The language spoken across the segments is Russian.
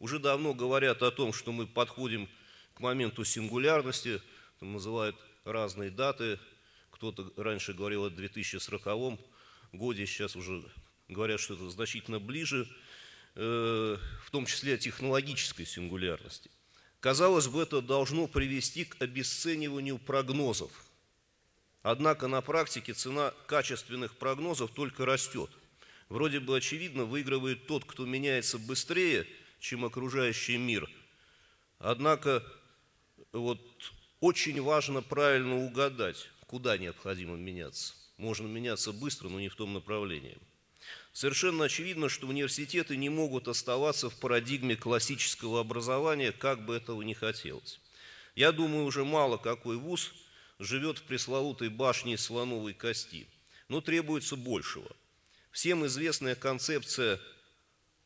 Уже давно говорят о том, что мы подходим к моменту сингулярности, там называют разные даты. Кто-то раньше говорил о 2040 годе, сейчас уже говорят, что это значительно ближе, э, в том числе о технологической сингулярности. Казалось бы, это должно привести к обесцениванию прогнозов. Однако на практике цена качественных прогнозов только растет. Вроде бы очевидно, выигрывает тот, кто меняется быстрее – чем окружающий мир. Однако вот очень важно правильно угадать, куда необходимо меняться. Можно меняться быстро, но не в том направлении. Совершенно очевидно, что университеты не могут оставаться в парадигме классического образования, как бы этого ни хотелось. Я думаю, уже мало какой вуз живет в пресловутой башне слоновой кости, но требуется большего. Всем известная концепция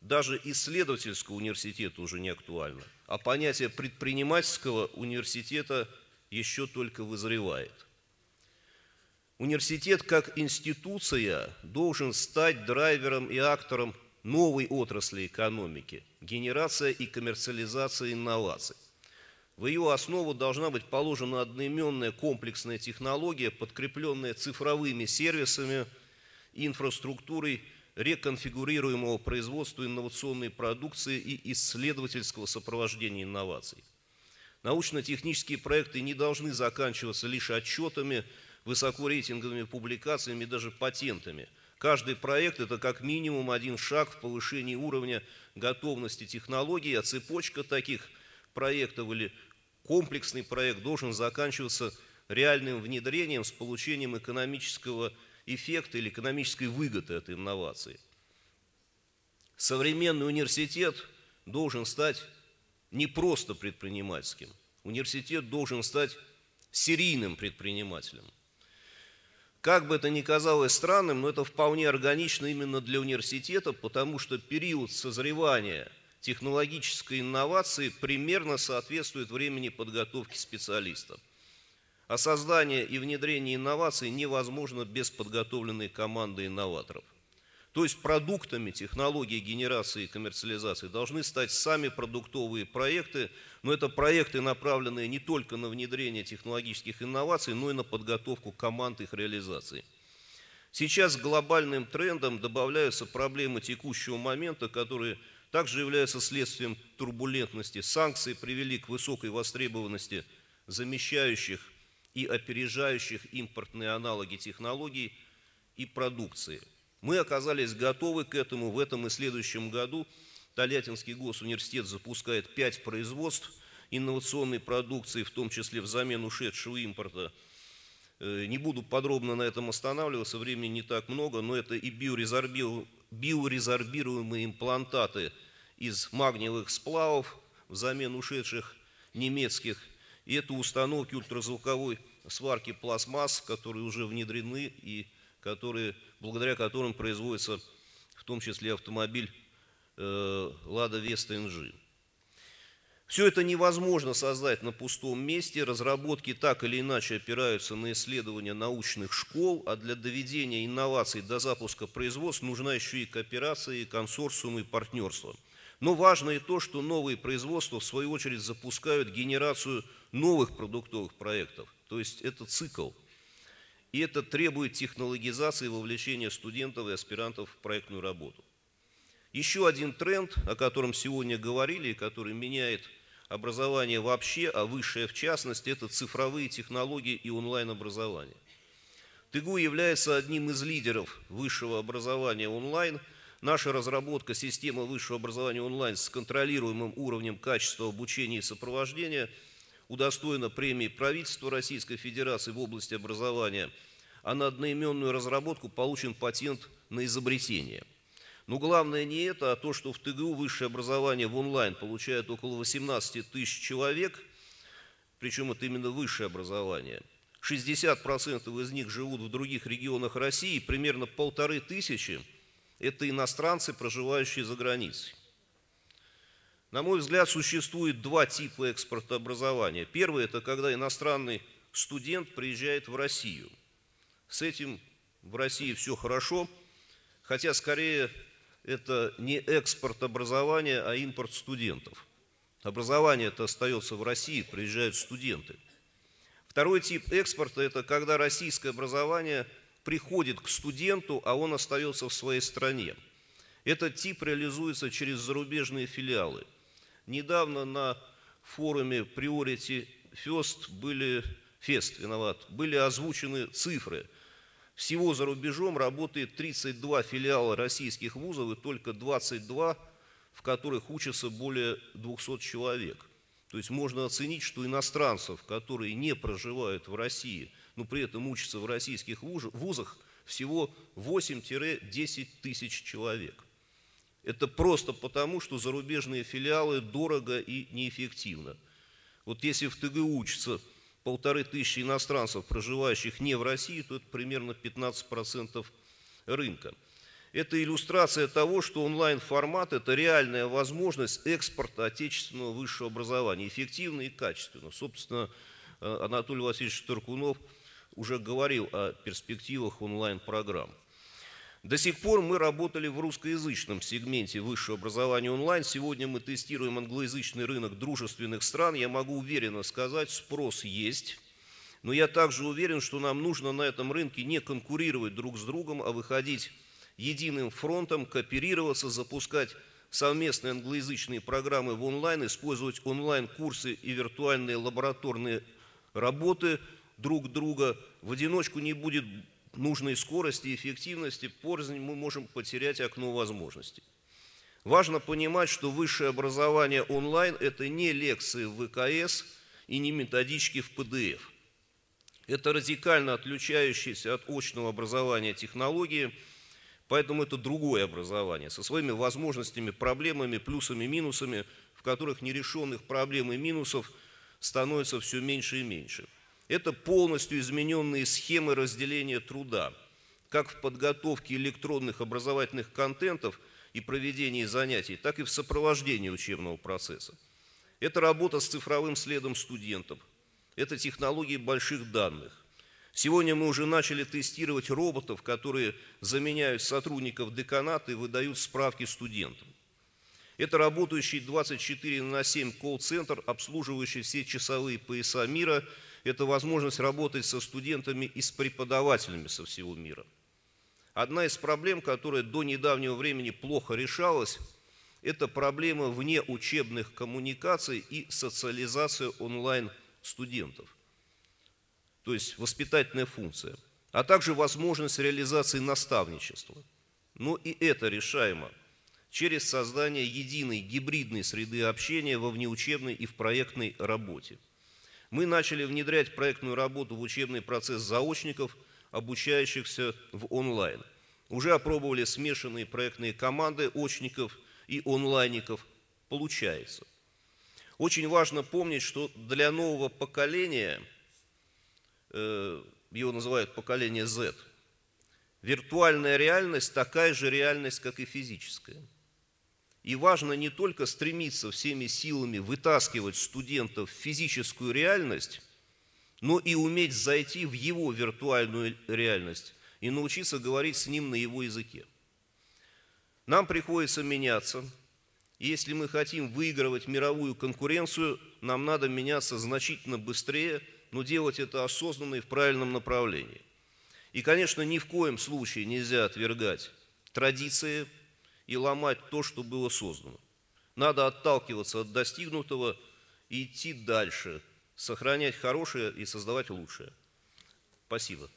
даже исследовательского университета уже не актуально, а понятие предпринимательского университета еще только вызревает. Университет как институция должен стать драйвером и актором новой отрасли экономики – генерация и коммерциализация инноваций. В ее основу должна быть положена одноименная комплексная технология, подкрепленная цифровыми сервисами, инфраструктурой – реконфигурируемого производства инновационной продукции и исследовательского сопровождения инноваций. Научно-технические проекты не должны заканчиваться лишь отчетами, высокорейтинговыми публикациями даже патентами. Каждый проект – это как минимум один шаг в повышении уровня готовности технологий, а цепочка таких проектов или комплексный проект должен заканчиваться реальным внедрением с получением экономического результата эффекта или экономической выгоды от инновации. Современный университет должен стать не просто предпринимательским. Университет должен стать серийным предпринимателем. Как бы это ни казалось странным, но это вполне органично именно для университета, потому что период созревания технологической инновации примерно соответствует времени подготовки специалистов. А создание и внедрение инноваций невозможно без подготовленной команды инноваторов. То есть продуктами технологии генерации и коммерциализации должны стать сами продуктовые проекты, но это проекты, направленные не только на внедрение технологических инноваций, но и на подготовку команд их реализации. Сейчас глобальным трендом добавляются проблемы текущего момента, которые также являются следствием турбулентности. Санкции привели к высокой востребованности замещающих и опережающих импортные аналоги технологий и продукции. Мы оказались готовы к этому в этом и следующем году. Тольяттинский госуниверситет запускает пять производств инновационной продукции, в том числе взамен ушедшего импорта. Э, не буду подробно на этом останавливаться, времени не так много, но это и биорезорбируемые имплантаты из магниевых сплавов взамен ушедших немецких и это установки ультразвуковой сварки пластмасс, которые уже внедрены и которые, благодаря которым производится в том числе автомобиль э, «Лада Веста НЖ». Все это невозможно создать на пустом месте. Разработки так или иначе опираются на исследования научных школ, а для доведения инноваций до запуска производств нужна еще и кооперация, и консорциум, и партнерство – но важно и то, что новые производства, в свою очередь, запускают генерацию новых продуктовых проектов. То есть это цикл. И это требует технологизации и вовлечения студентов и аспирантов в проектную работу. Еще один тренд, о котором сегодня говорили, и который меняет образование вообще, а высшее в частности, это цифровые технологии и онлайн-образование. ТГУ является одним из лидеров высшего образования онлайн – Наша разработка системы высшего образования онлайн с контролируемым уровнем качества обучения и сопровождения удостоена премии правительства Российской Федерации в области образования, а на одноименную разработку получен патент на изобретение. Но главное не это, а то, что в ТГУ высшее образование в онлайн получает около 18 тысяч человек, причем это именно высшее образование. 60% из них живут в других регионах России, примерно полторы тысячи – это иностранцы, проживающие за границей. На мой взгляд, существует два типа экспорта образования. Первый – это когда иностранный студент приезжает в Россию. С этим в России все хорошо, хотя скорее это не экспорт образования, а импорт студентов. Образование это остается в России, приезжают студенты. Второй тип экспорта – это когда российское образование – приходит к студенту, а он остается в своей стране. Этот тип реализуется через зарубежные филиалы. Недавно на форуме Priority Fest были, Fest, виноват, были озвучены цифры. Всего за рубежом работает 32 филиала российских вузов и только 22, в которых учатся более 200 человек. То есть можно оценить, что иностранцев, которые не проживают в России – но при этом учатся в российских вузах всего 8-10 тысяч человек. Это просто потому, что зарубежные филиалы дорого и неэффективно. Вот если в ТГУ учатся полторы тысячи иностранцев, проживающих не в России, то это примерно 15% рынка. Это иллюстрация того, что онлайн-формат – это реальная возможность экспорта отечественного высшего образования, эффективно и качественно. Собственно, э, Анатолий Васильевич Туркунов уже говорил о перспективах онлайн-программ. До сих пор мы работали в русскоязычном сегменте высшего образования онлайн. Сегодня мы тестируем англоязычный рынок дружественных стран. Я могу уверенно сказать, спрос есть. Но я также уверен, что нам нужно на этом рынке не конкурировать друг с другом, а выходить единым фронтом, кооперироваться, запускать совместные англоязычные программы в онлайн, использовать онлайн-курсы и виртуальные лабораторные работы – друг друга, в одиночку не будет нужной скорости и эффективности, порознь мы можем потерять окно возможностей. Важно понимать, что высшее образование онлайн – это не лекции в ВКС и не методички в ПДФ. Это радикально отличающиеся от очного образования технологии, поэтому это другое образование со своими возможностями, проблемами, плюсами, минусами, в которых нерешенных проблем и минусов становится все меньше и меньше – это полностью измененные схемы разделения труда, как в подготовке электронных образовательных контентов и проведении занятий, так и в сопровождении учебного процесса. Это работа с цифровым следом студентов, это технологии больших данных. Сегодня мы уже начали тестировать роботов, которые заменяют сотрудников деканата и выдают справки студентам. Это работающий 24 на 7 колл-центр, обслуживающий все часовые пояса мира – это возможность работать со студентами и с преподавателями со всего мира. Одна из проблем, которая до недавнего времени плохо решалась, это проблема внеучебных коммуникаций и социализации онлайн студентов. То есть воспитательная функция, а также возможность реализации наставничества. Но и это решаемо через создание единой гибридной среды общения во внеучебной и в проектной работе – мы начали внедрять проектную работу в учебный процесс заочников, обучающихся в онлайн. Уже опробовали смешанные проектные команды очников и онлайников. Получается. Очень важно помнить, что для нового поколения, э, его называют поколение Z, виртуальная реальность такая же реальность, как и физическая – и важно не только стремиться всеми силами вытаскивать студентов в физическую реальность, но и уметь зайти в его виртуальную реальность и научиться говорить с ним на его языке. Нам приходится меняться. Если мы хотим выигрывать мировую конкуренцию, нам надо меняться значительно быстрее, но делать это осознанно и в правильном направлении. И, конечно, ни в коем случае нельзя отвергать традиции, и ломать то, что было создано. Надо отталкиваться от достигнутого и идти дальше, сохранять хорошее и создавать лучшее. Спасибо.